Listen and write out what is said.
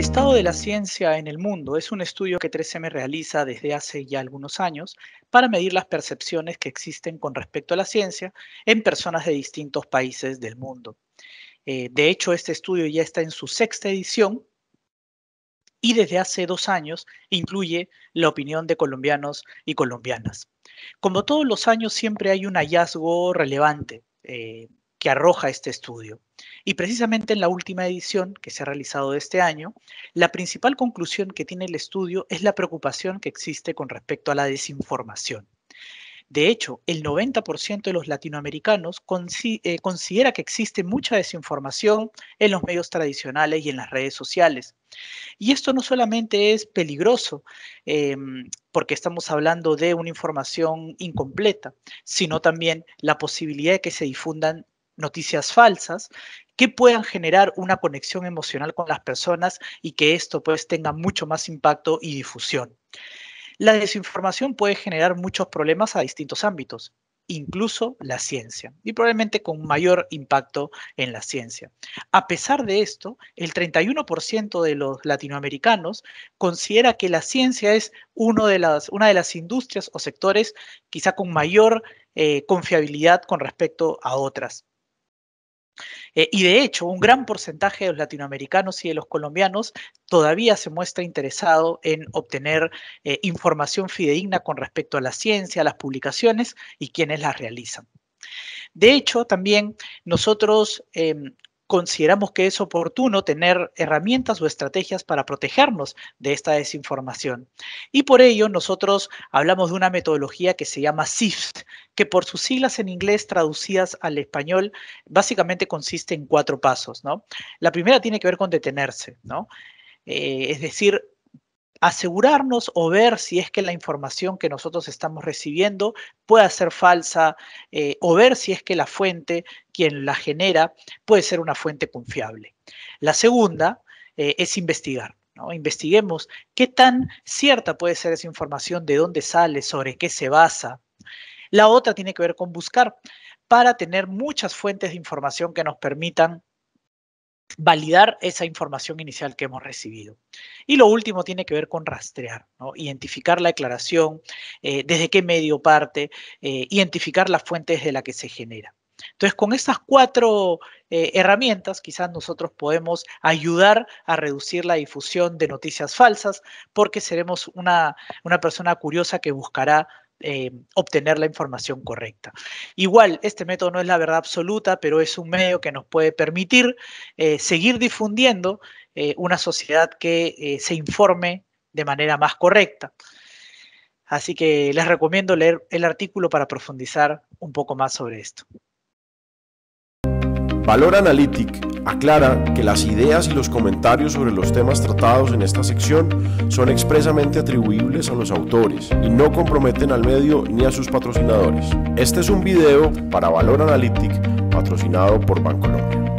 El estado de la ciencia en el mundo es un estudio que 3M realiza desde hace ya algunos años para medir las percepciones que existen con respecto a la ciencia en personas de distintos países del mundo. Eh, de hecho, este estudio ya está en su sexta edición y desde hace dos años incluye la opinión de colombianos y colombianas. Como todos los años, siempre hay un hallazgo relevante. Eh, que arroja este estudio. Y precisamente en la última edición que se ha realizado de este año, la principal conclusión que tiene el estudio es la preocupación que existe con respecto a la desinformación. De hecho, el 90% de los latinoamericanos eh, considera que existe mucha desinformación en los medios tradicionales y en las redes sociales. Y esto no solamente es peligroso, em, porque estamos hablando de una información incompleta, sino también la posibilidad de que se difundan noticias falsas que puedan generar una conexión emocional con las personas y que esto pues tenga mucho más impacto y difusión. La desinformación puede generar muchos problemas a distintos ámbitos, incluso la ciencia, y probablemente con mayor impacto en la ciencia. A pesar de esto, el 31% de los latinoamericanos considera que la ciencia es uno de una de las industrias o sectores quizá con mayor eh, confiabilidad con respecto a otras. Eh, y de hecho, un gran porcentaje de los latinoamericanos y de los colombianos todavía se muestra interesado en obtener eh, información fidedigna con respecto a la ciencia, a las publicaciones y quienes las realizan. De hecho, también nosotros em, consideramos que es oportuno tener herramientas o estrategias para protegernos de esta desinformación. Y por ello nosotros hablamos de una metodología que se llama SIFT, que por sus siglas en inglés traducidas al español básicamente consiste en cuatro pasos. ¿no? La primera tiene que ver con detenerse, ¿no? Eh, es decir, asegurarnos o ver si es que la información que nosotros estamos recibiendo puede ser falsa eh, o ver si es que la fuente, quien la genera, puede ser una fuente confiable. La segunda eh, es investigar. Investiguemos qué tan cierta puede ser esa información, de dónde sale, sobre qué se basa. La otra tiene que ver con buscar para tener muchas fuentes de información que nos permitan validar esa información inicial que hemos recibido. Y lo último tiene que ver con rastrear, identificar la declaración, eh, desde qué medio parte, eh, identificar las fuentes de la que se genera. Entonces, con estas cuatro eh, herramientas, quizás nosotros podemos ayudar a reducir la difusión de noticias falsas, porque seremos una, una persona curiosa que buscará eh, obtener la información correcta. Igual, este método no es la verdad absoluta, pero es un medio que nos puede permitir eh, seguir difundiendo eh, una sociedad que se informe de manera más correcta. Así que les recomiendo leer el artículo para profundizar un poco más sobre esto. Valor Analytic aclara que las ideas y los comentarios sobre los temas tratados en esta sección son expresamente atribuibles a los autores y no comprometen al medio ni a sus patrocinadores. Este es un video para Valor Analytic patrocinado por Bancolombia.